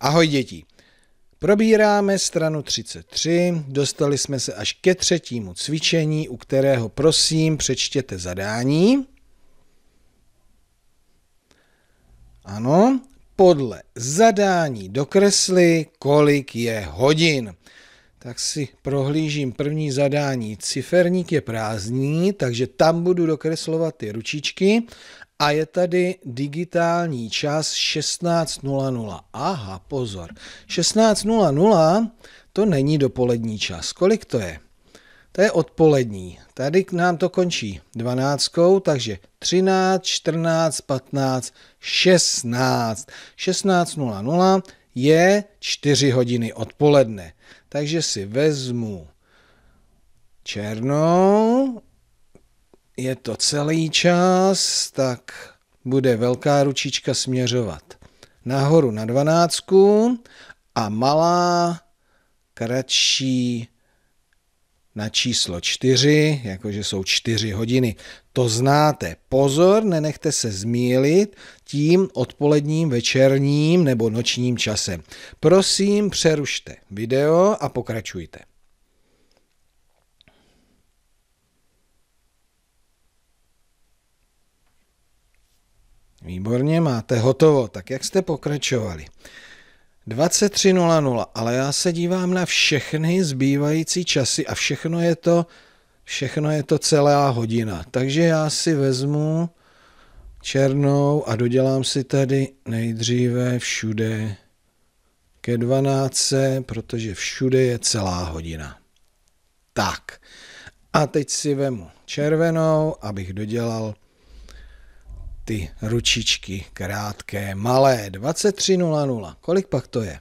Ahoj děti. Probíráme stranu 33, dostali jsme se až ke třetímu cvičení, u kterého prosím přečtěte zadání. Ano, podle zadání dokresli, kolik je hodin. Tak si prohlížím první zadání. Ciferník je prázdný, takže tam budu dokreslovat ty ručičky a je tady digitální čas 16.00. Aha, pozor. 16.00 to není dopolední čas. Kolik to je? To je odpolední. Tady k nám to končí 12, takže 13, 14, 15, 16. 16.00 je 4 hodiny odpoledne. Takže si vezmu černou je to celý čas, tak bude velká ručička směřovat nahoru na dvanáctku a malá kratší na číslo čtyři, jakože jsou čtyři hodiny. To znáte. Pozor, nenechte se zmílit tím odpoledním, večerním nebo nočním časem. Prosím, přerušte video a pokračujte. Výborně, máte hotovo. Tak jak jste pokračovali? 23.00, ale já se dívám na všechny zbývající časy a všechno je to, všechno je to celá hodina. Takže já si vezmu černou a dodělám si tady nejdříve všude ke 12, protože všude je celá hodina. Tak. A teď si vemu červenou, abych dodělal ty ručičky krátké, malé, 23.00. Kolik pak to je?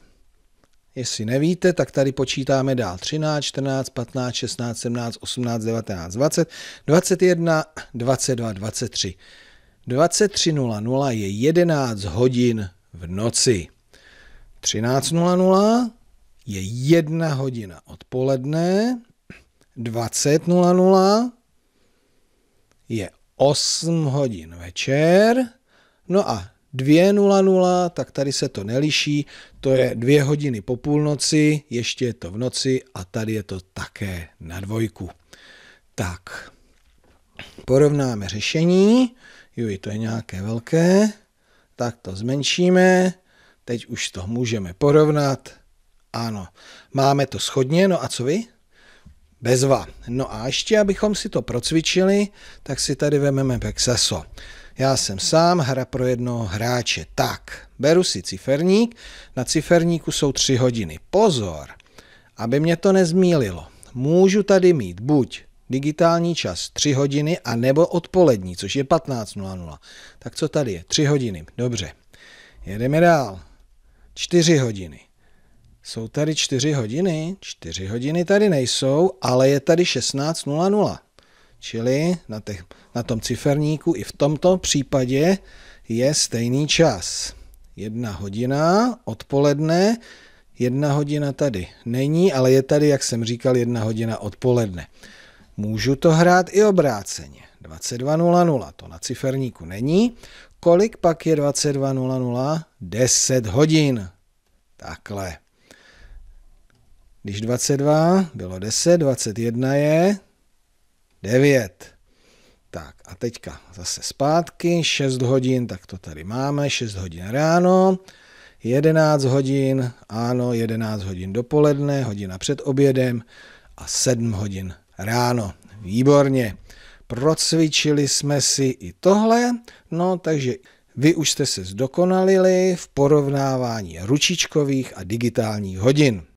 Jestli nevíte, tak tady počítáme dál 13, 14, 15, 16, 17, 18, 19, 20, 21, 22, 23. 23.00 je 11 hodin v noci. 13.00 je 1 hodina odpoledne. 20.00 je 8 hodin večer. No a 2.00, tak tady se to neliší, to je 2 hodiny po půlnoci, ještě je to v noci a tady je to také na dvojku. Tak, porovnáme řešení, juj, to je nějaké velké, tak to zmenšíme, teď už to můžeme porovnat, ano, máme to schodně, no a co vy? bezva. No a ještě, abychom si to procvičili, tak si tady vememe Pexaso. Já jsem sám, hra pro jednoho hráče. Tak, beru si ciferník, na ciferníku jsou tři hodiny. Pozor, aby mě to nezmílilo. Můžu tady mít buď digitální čas 3 hodiny a nebo odpolední, což je 15.00. Tak co tady je? 3 hodiny, dobře. Jedeme dál. 4 hodiny. Jsou tady čtyři hodiny, čtyři hodiny tady nejsou, ale je tady 16.00. Čili na, těch, na tom ciferníku i v tomto případě je stejný čas. Jedna hodina odpoledne, jedna hodina tady není, ale je tady, jak jsem říkal, jedna hodina odpoledne. Můžu to hrát i obráceně. 22.00, to na ciferníku není. Kolik pak je 22.00? 10 hodin. Takhle. Když 22 bylo 10, 21 je 9. Tak a teďka zase zpátky, 6 hodin, tak to tady máme, 6 hodin ráno, 11 hodin, ano, 11 hodin dopoledne, hodina před obědem a 7 hodin ráno. Výborně. Procvičili jsme si i tohle, no takže vy už jste se zdokonalili v porovnávání ručičkových a digitálních hodin.